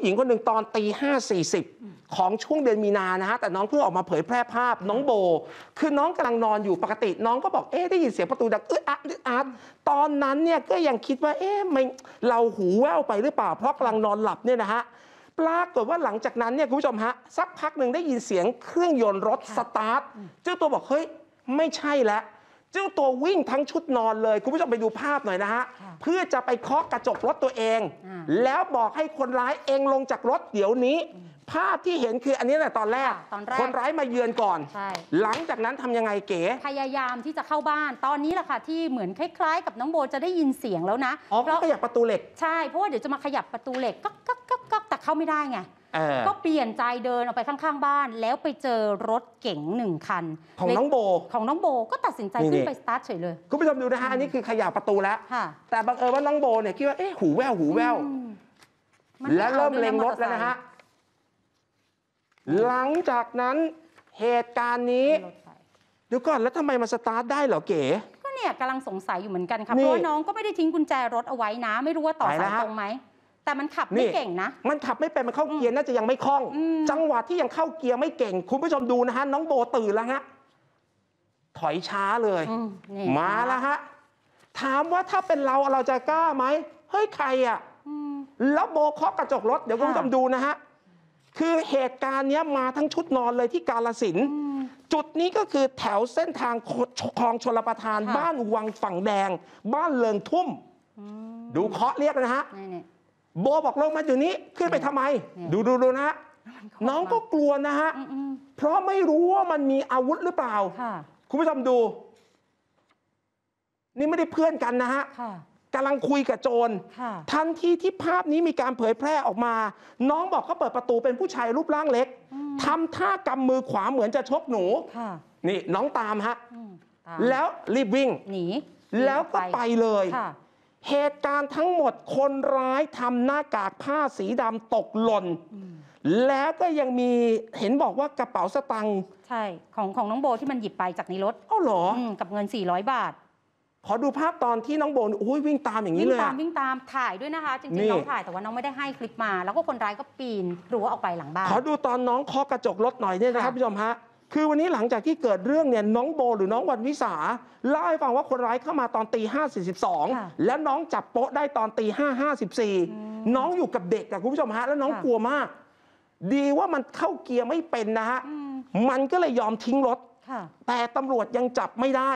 ู้หญิงคนหนึ่งตอนตีห้าสี่สิบของช่วงเดือนมีนานะฮะ แต่น้องเพิ่งออกมาเผยแพร่ภาพน้องโบ คือน้องกำลังนอนอยู่ปกติ น้องก็บอก เอ๊ได้ยินเสียงประตูดังอึอัดอึดอัดตอนนั้นเนี่ย ก็ยังคิดว่า เอ๊ะมันเราหูแว่วไปหรือเปล่า เพราะกำลังนอนหลับเนี่ยนะฮะ ปรากฏว่าหลังจากนั้นเนี่ยคุณผู้ชมฮะ สักพักหนึ่งได้ยินเสียงเครื่องยนต์รถสตาร์ท เจ้าตัวบอก เฮ้ย ไม่ใช่แล้วเจ้าตัววิ่งทั้งชุดนอนเลย คุณผู้ชมไปดูภาพหน่อยนะฮะ เพื่อจะไปเคาะกระจกรถตัวเอง แล้วบอกให้คนร้ายเองลงจากรถเดี๋ยวนี้ ภาพที่เห็นคืออันนี้แหละตอนแรกนแรกคนร้ายมาเยือนก่อน หลังจากนั้นทำยังไงเก๋ พยายามที่จะเข้าบ้านตอนนี้แหละค่ะที่เหมือนคล้ายๆ กับน้องโบจะได้ยินเสียงแล้วนะเพราะขยับประตูเหล็กใช่เพราะว่าเดี๋ยวจะมาขยับประตูเหล็กก็ก็ก็แต่เข้าไม่ได้ไงก็เปลี่ยนใจเดินออกไปข้าง ๆ บ้าน แล้วไปเจอรถเก๋งหนึ่งคัน ของน้องโบของน้องโบก็ตัดสินใจขึ้นไปสตาร์ทเฉยเลยคุณผู้ชมดูนะฮะ อันนี้คือขยับประตูแล้วแต่บังเอิญว่าน้องโบเนี่ยคิดว่าเอ๊ะหูแววหูแววแล้วเริ่มเล็งรถแล้วนะฮะ หลังจากนั้นเหตุการณ์นี้เดี๋ยวก่อน แล้วทำไมมาสตาร์ทได้เหรอเก๋ ก็เนี่ยกำลังสงสัยอยู่เหมือนกันครับเพราะน้องก็ไม่ได้ทิ้งกุญแจรถเอาไว้นะไม่รู้ว่าต่อสายตรงไหมแต่มันขับไม่เก่งนะ มันขับไม่เป็นมันเข้าเกียร์น่าจะยังไม่คล่อง จังหวะที่ยังเข้าเกียร์ไม่เก่ง คุณผู้ชมดูนะฮะน้องโบตื่นแล้วฮะ ถอยช้าเลยมาแล้วฮะถามว่าถ้าเป็นเราเราจะกล้าไหมเฮ้ยใครอ่ะแล้วโบเคาะกระจกรถเดี๋ยวคุณผู้ชมดูนะฮะคือเหตุการณ์นี้มาทั้งชุดนอนเลยที่กาลสินจุดนี้ก็คือแถวเส้นทางคลองชลประทาน บ้านวังฝั่งแดง บ้านเลิงทุ่มดูเคาะเรียกนะฮะโบบอกลงมาอยู่นี้ขึ้นไปทำไม ดูดูดูนะ น้องก็กลัวนะฮะเพราะไม่รู้ว่ามันมีอาวุธหรือเปล่าคุณผู้ชมดู นี่ไม่ได้เพื่อนกันนะฮะกำลังคุยกับโจรทันทีที่ภาพนี้มีการเผยแพร่ออกมา น้องบอกเขาเปิดประตูเป็นผู้ชายรูปร่างเล็กทำท่ากำมือขวาเหมือนจะชกหนูนี่ น้องตามฮะแล้วรีบวิ่ง หนี แล้วก็ไปเลยเหตุการณ์ทั้งหมดคนร้ายทำหน้ากากผ้าสีดำตกหล่น แล้วก็ยังมีเห็นบอกว่ากระเป๋าสตังค์ใช่ของของน้องโบที่มันหยิบไปจากในรถเอ้าเหรอกับเงิน 400 บาท ขอดูภาพตอนที่น้องโบนอุ้ยวิ่งตามอย่างนี้วิ่งตามวิ่งตามถ่ายด้วยนะคะ จริงๆ น้องถ่ายแต่ว่าน้องไม่ได้ให้คลิปมา แล้วก็คนร้ายก็ปีนรั้วออกไปหลังบ้านขอดูตอนน้องเคาะกระจกรถหน่อยเนี่ยนะครับี่ชมฮะคือวันนี้หลังจากที่เกิดเรื่องเนี่ยน้องโบ หรือน้องวันวิสาเล่าให้ฟังว่าคนร้ายเข้ามาตอนตีห้าสี่สิบสองแล้วน้องจับโป๊ะได้ตอนตีห้าห้าสิบสี่น้องอยู่กับเด็กอะคุณผู้ชมฮะแล้วน้องกลัวมาก ดีว่ามันเข้าเกียร์ไม่เป็นนะฮะ มันก็เลยยอมทิ้งรถ แต่ตำรวจยังจับไม่ได้